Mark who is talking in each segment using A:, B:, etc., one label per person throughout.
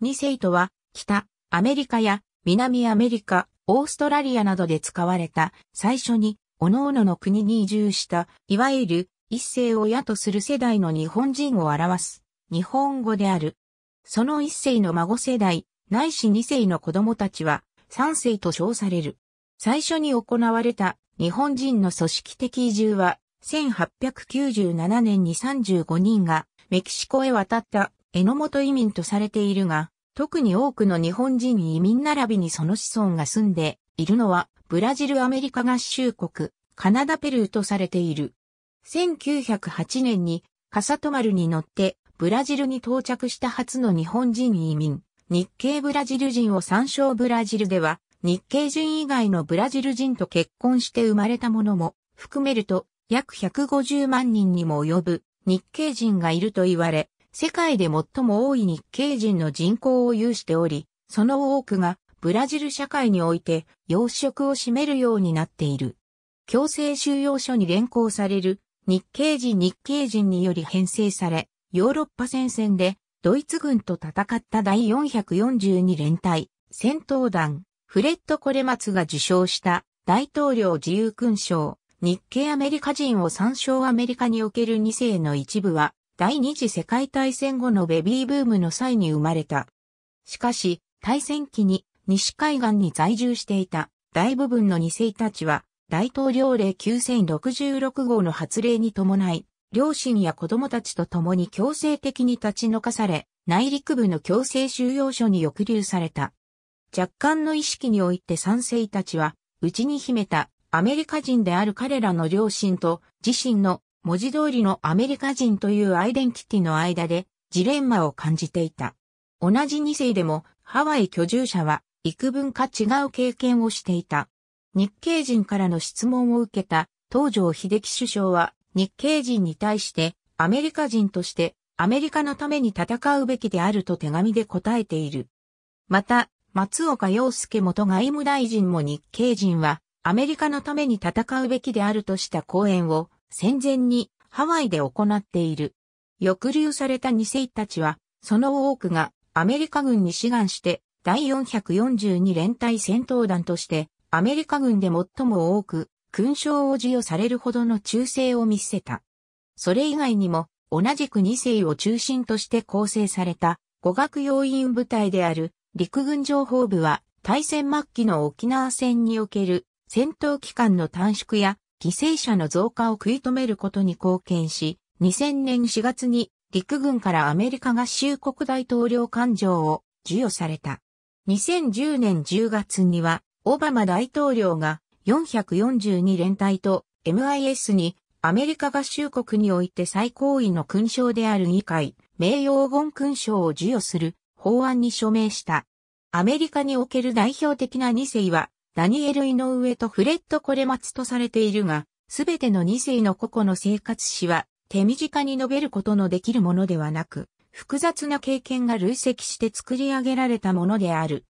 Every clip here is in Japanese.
A: 二世とは、北、アメリカや南アメリカ、オーストラリアなどで使われた、最初に、各々の国に移住した、いわゆる、一世を親とする世代の日本人を表す、日本語である。その一世の孫世代、ないし二世の子供たちは、三世と称される。最初に行われた日本人の組織的移住は、1897年に35人がメキシコへ渡った榎本移民とされているが、特に多くの日本人移民並びにその子孫が住んでいるのは、ブラジルアメリカ合衆国、カナダペルーとされている。1908年に、カサトマルに乗って、ブラジルに到着した初の日本人移民、日系ブラジル人を参照ブラジルでは、日系人以外のブラジル人と結婚して生まれたものも含めると約150万人にも及ぶ日系人がいると言われ、世界で最も多い日系人の人口を有しており、その多くがブラジル社会において養職を占めるようになっている。強制収容所に連行される日系人日系人により編成され、ヨーロッパ戦線でドイツ軍と戦った第442連隊戦闘団フレッド・コレマツが受賞した大統領自由勲章日系アメリカ人を参照アメリカにおける2世の一部は第二次世界大戦後のベビーブームの際に生まれた。しかし、大戦期に西海岸に在住していた大部分の2世たちは、大統領令9066号の発令に伴い、両親や子供たちと共に強制的に立ち退かされ、内陸部の強制収容所に抑留された。若干の意識において三世たちは、内に秘めたアメリカ人である彼らの両親と自身の文字通りのアメリカ人というアイデンティティの間でジレンマを感じていた。同じ2世でもハワイ居住者は幾分か違う経験をしていた。日系人からの質問を受けた東条秀樹首相は日系人に対してアメリカ人としてアメリカのために戦うべきであると手紙で答えている。また、松岡洋介元外務大臣も日系人はアメリカのために戦うべきであるとした講演を戦前にハワイで行っている。抑留された2世たちは、その多くがアメリカ軍に志願して第442連隊戦闘団としてアメリカ軍で最も多く勲章を授与されるほどの忠誠を見せた。それ以外にも同じく2世を中心として構成された語学要員部隊である陸軍情報部は対戦末期の沖縄戦における戦闘期間の短縮や犠牲者の増加を食い止めることに貢献し、2000年4月に陸軍からアメリカ合衆国大統領官庁を授与された。2010年10月には、オバマ大統領が442連隊と MIS にアメリカ合衆国において最高位の勲章である議会、名誉黄金勲章を授与する法案に署名した。アメリカにおける代表的な2世は、ダニエル・イノウエとフレッド・コレマツとされているが、すべての2世の個々の生活史は手短に述べることのできるものではなく、複雑な経験が累積して作り上げられたものである。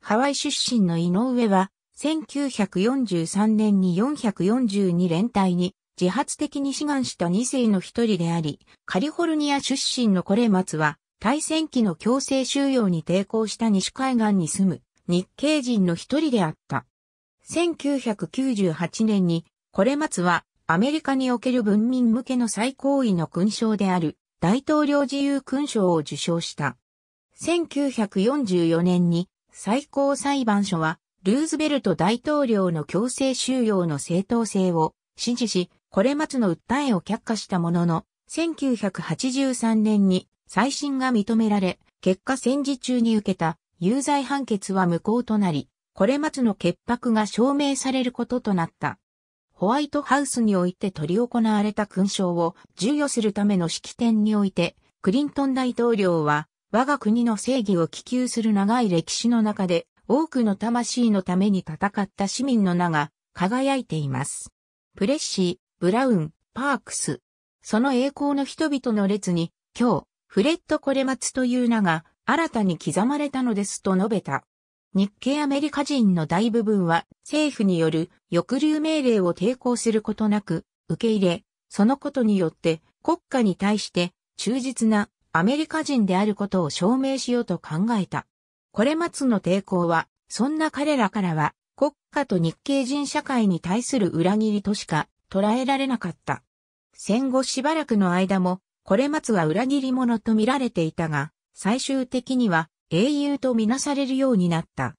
A: ハワイ出身の井上は、1943年に442連隊に自発的に志願した2世の一人であり、カリフォルニア出身のコレマツは、対戦期の強制収容に抵抗した西海岸に住む日系人の一人であった。1998年に、これ松はアメリカにおける文民向けの最高位の勲章である大統領自由勲章を受章した。1944年に最高裁判所はルーズベルト大統領の強制収容の正当性を支持し、これ松の訴えを却下したものの、1983年に再審が認められ、結果戦時中に受けた有罪判決は無効となり、これ松の潔白が証明されることとなった。ホワイトハウスにおいて執り行われた勲章を授与するための式典において、クリントン大統領は、我が国の正義を希求する長い歴史の中で、多くの魂のために戦った市民の名が輝いています。プレッシー、ブラウン、パークス。その栄光の人々の列に、今日、フレッド・コレマツという名が新たに刻まれたのですと述べた。日系アメリカ人の大部分は政府による抑留命令を抵抗することなく受け入れ、そのことによって国家に対して忠実なアメリカ人であることを証明しようと考えた。これまつの抵抗は、そんな彼らからは国家と日系人社会に対する裏切りとしか捉えられなかった。戦後しばらくの間も、これまつは裏切り者と見られていたが、最終的には英雄とみなされるようになった。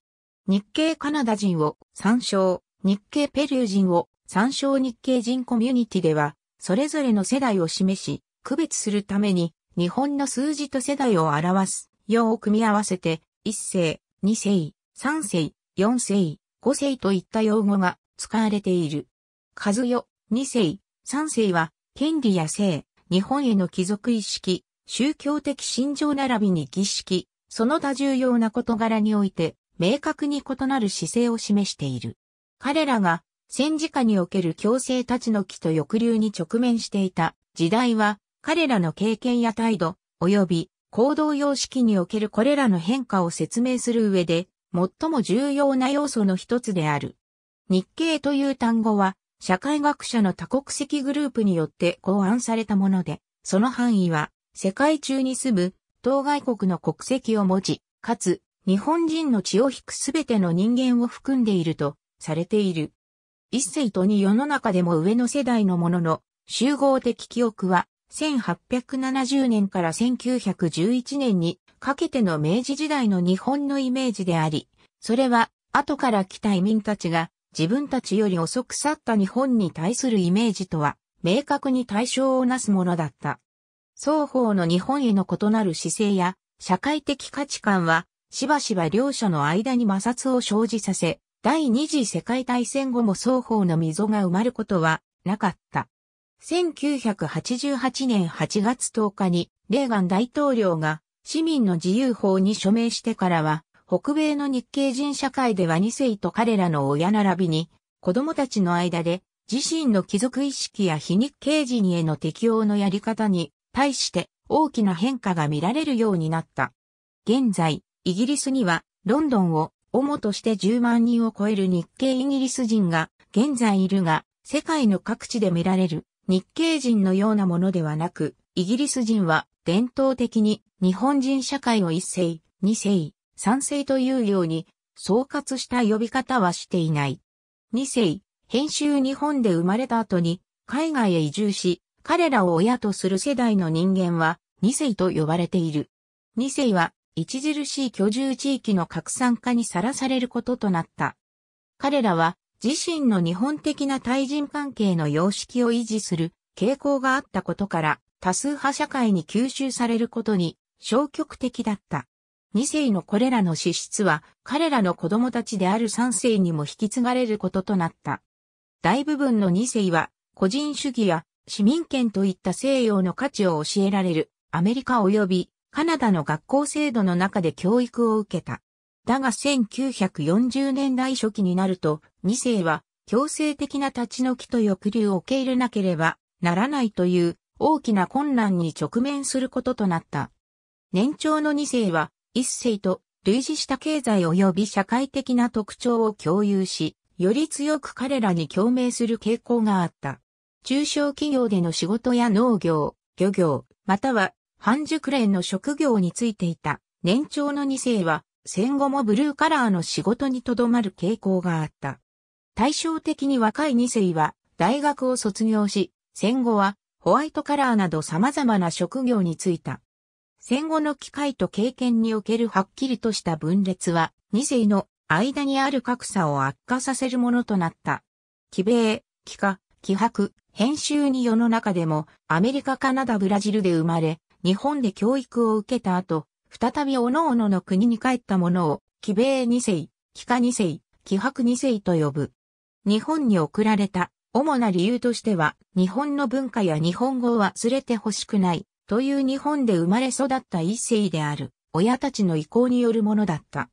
A: 日系カナダ人を参照、日系ペルー人を参照日系人コミュニティでは、それぞれの世代を示し、区別するために、日本の数字と世代を表す、用を組み合わせて、一世、二世、三世、四世、五世といった用語が使われている。数よ、二世、三世は、権利や性、日本への帰属意識、宗教的信条並びに儀式、その他重要な事柄において、明確に異なる姿勢を示している。彼らが戦時下における強制立ちの木と抑留に直面していた時代は彼らの経験や態度及び行動様式におけるこれらの変化を説明する上で最も重要な要素の一つである。日系という単語は社会学者の多国籍グループによって考案されたもので、その範囲は世界中に住む当該国の国籍を持ち、かつ、日本人の血を引くすべての人間を含んでいるとされている。一世とに世の中でも上の世代のものの集合的記憶は1870年から1911年にかけての明治時代の日本のイメージであり、それは後から来た移民たちが自分たちより遅く去った日本に対するイメージとは明確に対象をなすものだった。双方の日本への異なる姿勢や社会的価値観は、しばしば両者の間に摩擦を生じさせ、第二次世界大戦後も双方の溝が埋まることはなかった。1988年8月10日にレーガン大統領が市民の自由法に署名してからは、北米の日系人社会では2世と彼らの親並びに、子供たちの間で自身の貴族意識や非日系人への適応のやり方に対して大きな変化が見られるようになった。現在、イギリスにはロンドンを主として10万人を超える日系イギリス人が現在いるが、世界の各地で見られる日系人のようなものではなく、イギリス人は伝統的に日本人社会を一世、二世、三世というように総括した呼び方はしていない。二世、編集日本で生まれた後に海外へ移住し、彼らを親とする世代の人間は、二世と呼ばれている。二世は、著しい居住地域の拡散化にさらされることとなった。彼らは、自身の日本的な対人関係の様式を維持する傾向があったことから、多数派社会に吸収されることに消極的だった。二世のこれらの資質は、彼らの子供たちである三世にも引き継がれることとなった。大部分の二世は、個人主義や市民権といった西洋の価値を教えられるアメリカ及びカナダの学校制度の中で教育を受けた。だが1940年代初期になると、2世は強制的な立ち退きと抑留を受け入れなければならないという大きな困難に直面することとなった。年長の2世は1世と類似した経済及び社会的な特徴を共有し、より強く彼らに共鳴する傾向があった。中小企業での仕事や農業、漁業、または半熟練の職業についていた年長の2世は戦後もブルーカラーの仕事にとどまる傾向があった。対照的に若い2世は大学を卒業し、戦後はホワイトカラーなど様々な職業に就いた。戦後の機会と経験におけるはっきりとした分裂は2世の間にある格差を悪化させるものとなった。気米、気化、気迫、編集に世の中でもアメリカ、カナダ、ブラジルで生まれ、日本で教育を受けた後、再び各々の国に帰ったものを、ベエ二世、キカ二世、ハ白二世と呼ぶ。日本に送られた主な理由としては、日本の文化や日本語を忘れてほしくない、という日本で生まれ育った一世である、親たちの意向によるものだった。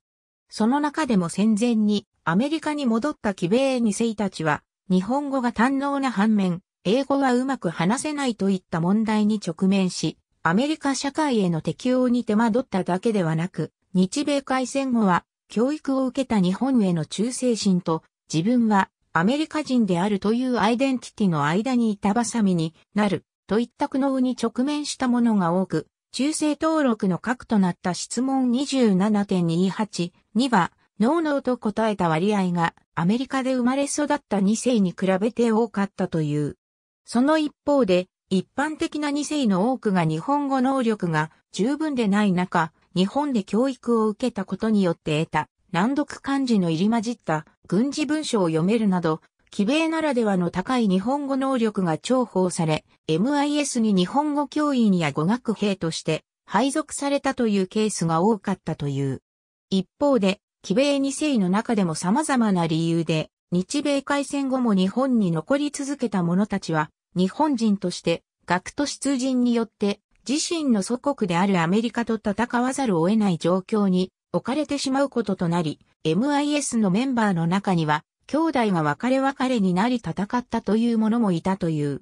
A: その中でも戦前にアメリカに戻ったベエ二世たちは、日本語が堪能な反面、英語はうまく話せないといった問題に直面し、アメリカ社会への適応に手間取っただけではなく、日米開戦後は教育を受けた日本への忠誠心と自分はアメリカ人であるというアイデンティティの間に板挟みになるといった苦悩に直面したものが多く、中世登録の核となった質問27.28には、ノーノーと答えた割合がアメリカで生まれ育った2世に比べて多かったという。その一方で、一般的な2世の多くが日本語能力が十分でない中、日本で教育を受けたことによって得た難読漢字の入り混じった軍事文書を読めるなど、キ米ならではの高い日本語能力が重宝され、MIS に日本語教員や語学兵として配属されたというケースが多かったという。一方で、キ米2世の中でも様々な理由で日米開戦後も日本に残り続けた者たちは、日本人として、学徒出陣によって、自身の祖国であるアメリカと戦わざるを得ない状況に置かれてしまうこととなり、MIS のメンバーの中には、兄弟が別れ別れになり戦ったという者もいたという。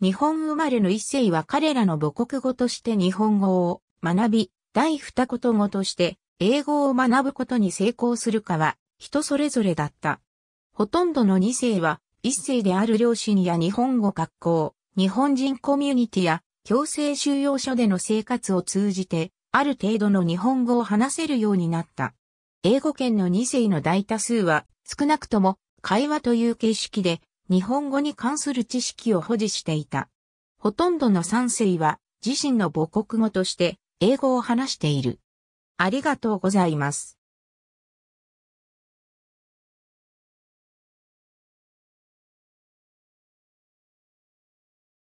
A: 日本生まれの一世は彼らの母国語として日本語を学び、第二言語として英語を学ぶことに成功するかは人それぞれだった。ほとんどの2世は、1世である両親や日本語学校、日本人コミュニティや強制収容所での生活を通じて、ある程度の日本語を話せるようになった。英語圏の2世の大多数は、少なくとも会話という形式で、日本語に関する知識を保持していた。ほとんどの3世は、自身の母国語として、英語を話している。ありがとうございます。